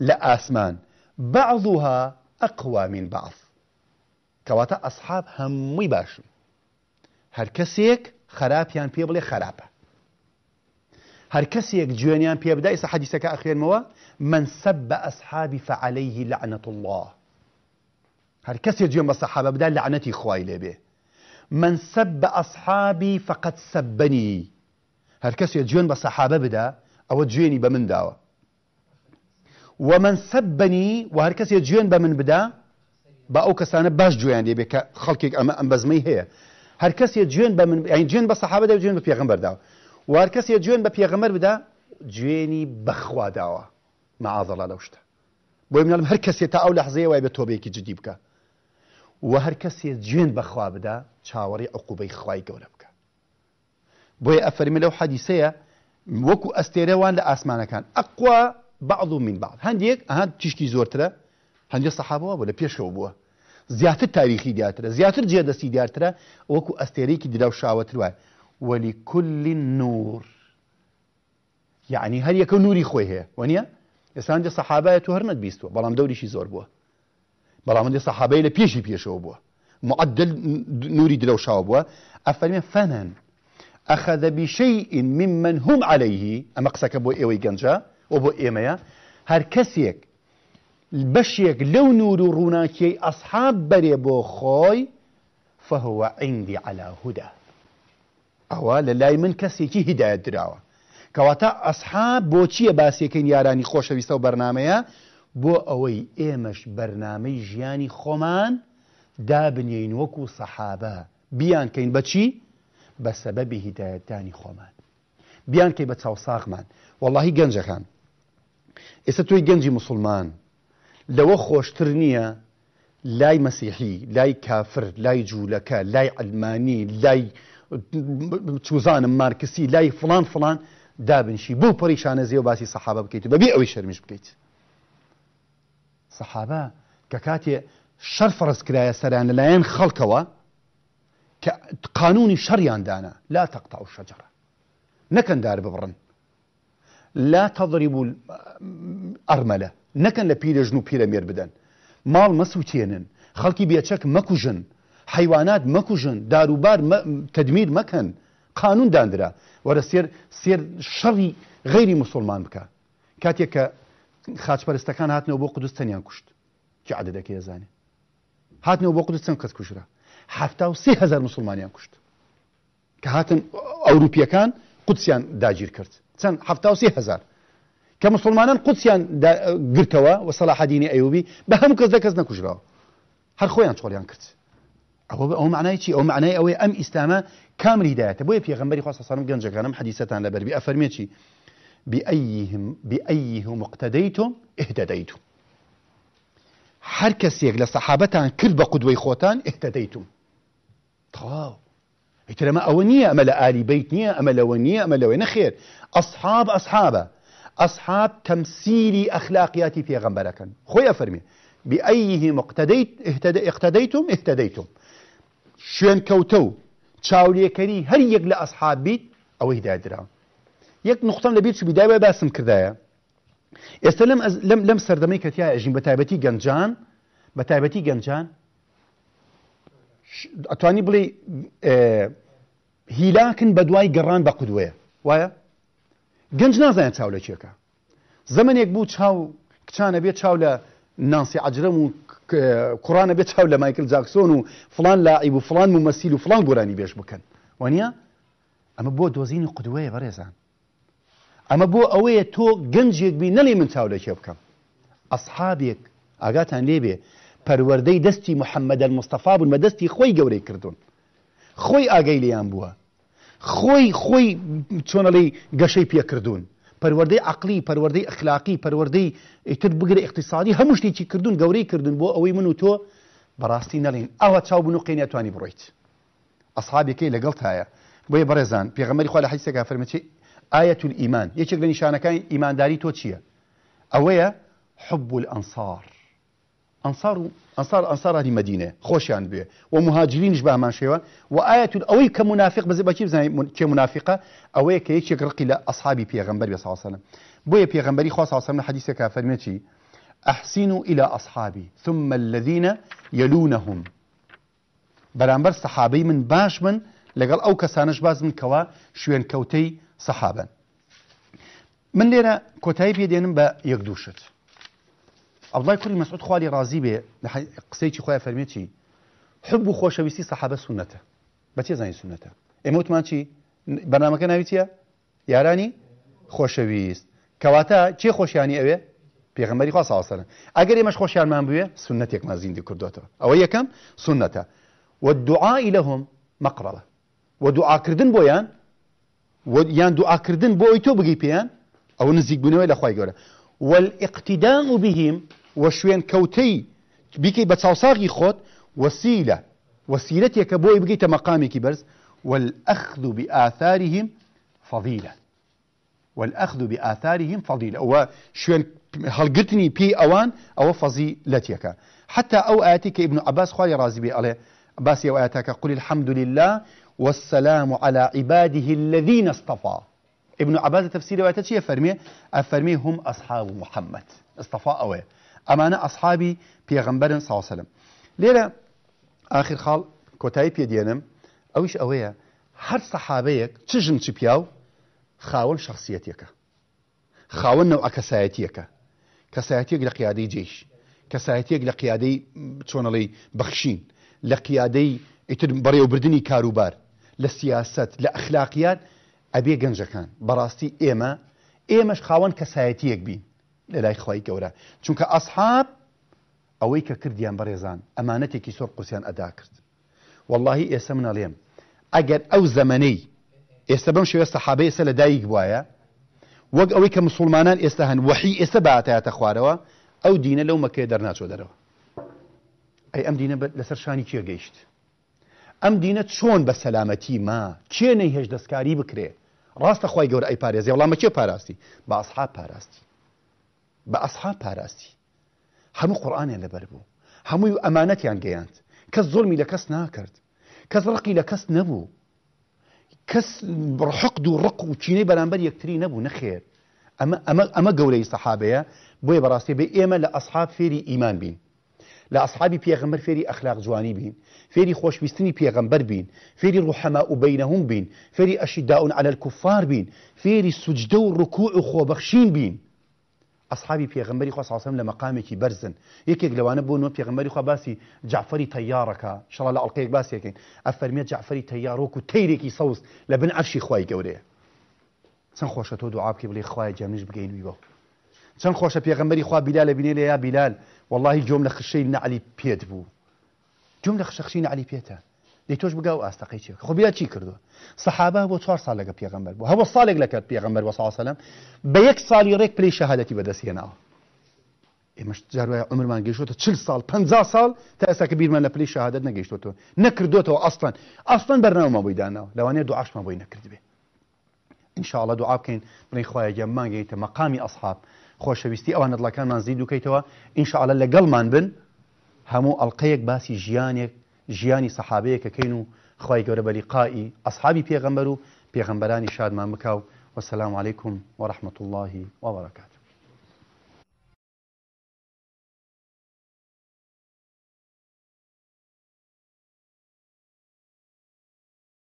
لآسمان بعضها أقوى من بعض كواتا أصحاب هەمووی باشن هەر کەسێک خراپیان پێ بڵێ هر كسيك کەسێک بيبدا پێ حديثك سە حەدیسەکە من سب أصحابي فعليه لعنة الله هر كسيك جوان بصحابة بدا لعنەتی خوای لێبێ من سب أصحابي فقد سبني هر كسيك جوان بصحابة بدا أو جواني بمن داوه ومن سبني وهركس يجين بمن بدا باو كسان باش جو يعني بك خلقك ام بزمي هي هركس يجين بمن يعني جين بالصحابه دا جين بالبيغمبر دا وهركس يجين بالبيغمبر بدا جيني بخوا داوا معاذ الله لوشت بۆی منڵم هەر کەسێت تا ئەو لە حزەیەوە بە تۆبێکی جدی بکە و هەر کەسێ بدا تشاوري عقوبه خی گەورە بکە بۆیە ئەفەرمی لەو حەدیسەیە وەکو ئەستێرەوان بعض من بعض هنديك هان تشكي زورترا هندي الصحابة ولا بيشو بو زياده تاريخي دياترا زياده جيادسي دياترا وكو أستيريكي ديلو شاوتر و ولكل نور يعني هل يكون نوري خويه ونيا يا ساندي صحابه تهرنت بيستو بلام دوري شي زور بو بلام دي صحابه له بيشي بيشو بو معدل نوري ديلو شاوبو افلم فنن اخذ بشيء ممن هم عليه أما بو اي وي جنجا ئەو بۆ ئێمەیە هەر کەسێک بەشێک لەو نور و ڕووناکیەی ئەسحاب بەرێ بۆ خۆی فەهوە عیندی علاهودا ئەوە لە لای من کەسێکی هیدایەت درراوە کەواتە ئەسحاب بۆچییە باسیەکەین یارانی خۆشەویستە و بەرنمەیە بۆ ئەوەی ئێمەش بەرنمەی ژیانی خۆمان دابنین وەکو سەحابە بیان کەین بەچی بە سەبەبی هیدایەتدانی خۆمان بیان کەی بە چاوساغمان وەڵی گەنجەکان ئێستا توی گەنجی مسلمان لەوە خۆشتر نییە لای مەسیحی لای کافر لای جوولەکە لای ئەلمانی لای چوزانم مارکسی لای فلان فلان دابنشی بو پەریشانە زیێ و باسی سەحابە بکەیت بەبێ شرمش شەرمیش صحابة سەحابە کە کاتێ شەر فەرزکرایە سەریان لەلایەن خەڵکەوە کە قانونی شەریاندانە لا تەقتا و شەجارە دار ببرن لا تەضریبوو ئەرمەلە نەکەن لە پیرە ژن و پیرە مێر بدەن ماڵ مەسووتێنن خەڵکی بێچەک مەکوژن حیوانات مەکوژن داروبار تدمیر مەکەن قانون دادرا وەرە سێر سێر شەڕی غیری مسلمان بکە کاتێک کە خاچپەرستەکان هاتنەوە بۆ قودستانیان کوشت چ عادەکە ێزانێ هاتنەوە بۆ قودستان کەس کوژرا هەفتا و سی هزار مسلمانیان کوشت کە هاتن ئەوروپیەکان قودسیان داگیر کرد سن حفتا و سی هزار کە مسلمانان قوتسییان گرتەوە و بهم ئەیوبی بە هەموو هر دەکەس نەکوژراوە هەر خۆیان او معناي ئەوە او معناي او ام ئەو كامل ئەوەی بو ئیسلامە کامری دایێتە بۆیە پێغمبەری خۆسەسانم گەنجەکانم حەدیسەتان لە افرمي ئەفەرمێکی بأيهم بأيهم اقتديتم اهتديتم هر کەسێک لصحابتان كل بقدوي خوتان اهتديتم خۆتان ترى ما أونية ئەمە لە ئالی بیت نییە ئەمە لەوە نییە ئەمە لەوەی نەخێر ئەسحاب ئەسحابە ئەسحاب تەمسیری ئەخلاقیاتی پێغەمبەرەکەن خۆی بأيه مقتديت اقتديتم اهتديتم شوێن کەوتە و چاولێکەری هەر یەک لە ئەسحاب بیت ئەوەی دادرا یەک نقطم لە شو بداية باسم کردایە يا لەم لم لم سردميك يا بە بتابتي جنجان بتابتي جنجان ئەتوانی بڵێ هیلاکن بە دوای گەڕان بە قودوەیە وایە گەنج نازانێت چاو لە چێکە زەمنێک بوو چاو کچانە بێت چاو لە ناسی عجرم و کوڕانە بێت چاو لە مایکل جاکسۆن و فلان لاعیب و فلان و مەسیل و فلان گۆرانی بێش بکەن وانە ئەمە بۆ دۆزینی قودوەیە بەڕێزان ئەمە بۆ ئەوەیە تۆ گەنجێک بی نەڵێ من چاو لە کێ بکەم ئەسحابێک ئاگاتان لێبێ پەروەردەی دەستی محەممەد مستەفا بوون بە دەستی خۆی گەورەی کردوون خۆی ئاگەی لیان بووە خۆی خۆی چۆنەڵی گەشەی پێکردوون پەروەدەی عقلی پەروەدەی ئەخلاقی پەروەدەی تر بگرە اقتصادی هەموو شتێکی کردوون گەورەی کردوون بۆ ئەوەی من و تۆ بەڕاستی نەڵین ئەوە چاوبوون و قینەتوانی بڕیت ئەسحابێکی لەگەڵ تایە بۆیە بەڕێزان پێغەمەری خوا لە حیسەکە فەرمەچی ئاەتول ئیمان یەکێک لە نیشانەکانی ئیمانداری تۆ چییە؟ ئەوەیە حب الأنصار ئەنسار و ئەنسار ئەسارانی مدینێ خۆشیان بێ و مهاجرینش بەمان شێوە و ئاەت ئەوەی کە منافق بز بەچی بزانانی کێ منافقە ئەوەیە کە یەکێک ڕقی لە ئەصحابی پێغمبەر بێ ساسەنە بۆیە پێغمبەری خوا ساسەنە حەدیسێکا فەرمێکی ئەحسین إلى أصحابي ثم الذين يلونهم بەرامبەر سەحابەی من باش من لەگەڵ ئەو کەسانش باز من کەوا شوێن کەوتەی سەحابن من لێرە کۆتایی پێدێنم بە یەک دووشت الله عبدڵی کوری مەسعود خوالی رازی بێ خويا خۆیان فەرمیێتی حب و خۆشەویستی سەحابە سونەتە بە تێ زانانی سونەتە ئێمەوتمان چی بەنامەکە ناویتە یارانی خۆشەویست کەواتە چێ خۆشیانی ئەوێ پێغمبەری خوا ساواسەرن ئەگەر ئێمەش خۆشیانمان بووە سنتێکمان زیندی کردوێتەوە ئەوە یەکەم سنته والدعاء لهم مقربة كردن بويان ويان كردن بويتو بقي بيان أو نزيق بنوي لأخوي يقول والاقتداء بهم وشوين كوتي بكي بیکەی خوت وسيلة وسيلة يكبوي بكي تمقامي كبرز والأخذ بآثارهم فضيلة والأخذ بآثارهم فضيلة وشوين هل هلقتني بي أوان أو فضيلتك حتى أو آتيك ابن عباس خوالي رازي بي عليه عباس يو آتك قل الحمد لله والسلام على عباده الذين اصطفى ابن عباس تفسير وآتك فرمي أفرمي هم أصحاب محمد اصطفى أوه ئەمانە ئەسحابی پێغمبەرن ساوسلم لێرە آخر خاڵ کۆتایی پێدێنم ئەوش ئەوەیە هەر سەحابەیەک چژم چ پیاو خاوەن شخصیەتەکە خاوەن نەو ئەکەسایەتیەکە کەسایەتێک لە قیادەی جێش کەسایەتێک لە قیادەی چۆنەڵی بەخشین لە قیادەی ئیتر بەڕێوبردننی کاروبار لە سیاست لە ئەخلاقیات ئەبێ گەنجەکان بەڕاستی ئێمە ئێمەش خاوەن کەسایەتیەک بین لە لای خی گەورە چونکە ئەسحاب ئەوەی کە کردیان بەڕێزان ئەمانەتێکی سۆر قوسیان ئەدا کرد واللهی ئێسە منەڵێم ئەگەر ئەو زەمەەی ئێستا بەم شێوە سەحابە ئێستا لە دایک وایە وەک ئەوەی کە مسلمانان ئێستا هەن وەحی ئێستا باتایەتە خوارەوە ئەو دینە لەو مەکەی دەرناچۆ دەرەوە ئەی ئەم دینە لەسەر شانی کێ گەیشت ئەم دینە چۆن بە سەلامەتی ما کێنەی هێش دەستکاری بکرێ ڕاستە خی گەور ئەی پارێزی وڵامە کێ پاراستی باسحاب پاراستی بە ئەسحاب همو قرآن قورآانیان بربو همو هەمووی ئەمانەتیان گەیاند کەس زۆرمی لە کەس ناکرد کەس ڕقی نبو کەس نەبوو کەس ڕحق و ڕق و چینەی بەرامبەر یەکتری أما اما اما گەورەی سەحابەیە بۆیە بەڕاستی بێ ئێمە لە ئەسحاب فێری ئیمان بین لە ئەصحابی پێغمبەر فێری ئەخلاق جوانی بین فێری خۆشویستنی پێغمبەر بین فێری ڕحەما و بینەهم بین على الكفار بین فيري سوجدە و ڕکوع و بین اصحابي في غمري خاص لما لمقامك برزن هيك لو انا بون في غمري خباسي جعفري تيارك ان شاء الله القيك باس يكين افرميت جعفري تيارك وتيريكي صوص لبن عرشي خوي جوري سن خوشه تو دعاب كي بلي خوي جامنش بجين ويبو سن خوشه في غمري خوا بلال بيني يا بلال والله جمله خشين علي بيتبو جمله خشين علي بيتها دەی تۆش بگا و ئاستەقی چێک خۆ بیا چی کردو سەحابا بۆ چوار سال لەگە پێغمبەر بوو هەوە ساڵێک لەکات پێغمبەر وە ساسەلم بە یەک ساڵی ڕێک پلی شەهادەتی بەدەستێناوە ئێمەش جاروایە عمرمان گەیشتە چل سال پ سال تا ئێستاکە بیرمان لە پلی شەهادت نەگەیشتۆ نەکردوتەوە ئەستان ئەستان بەرناومە بۆی داناوە لەوانێ دو عشمان بۆی نەکردبێ انشاءله دوعا بکەین بڵی خخوایە گەمانگەیتە مەقامی ئەسحاب خۆشەویستی ئەوان نەڵەکانمان زیید دوکەیتەوە ئینشاءالە لەگەڵمان بن هەموو ئەڵلقەیەک باسی ژیانێک ژیانی سەحابەیە کە کەین و خی گەورە بەلیقائی ئەسحابی پێغەمبەر و پێغەمبەرانی شادمان بکاو وەسلام عیکم وەرحمت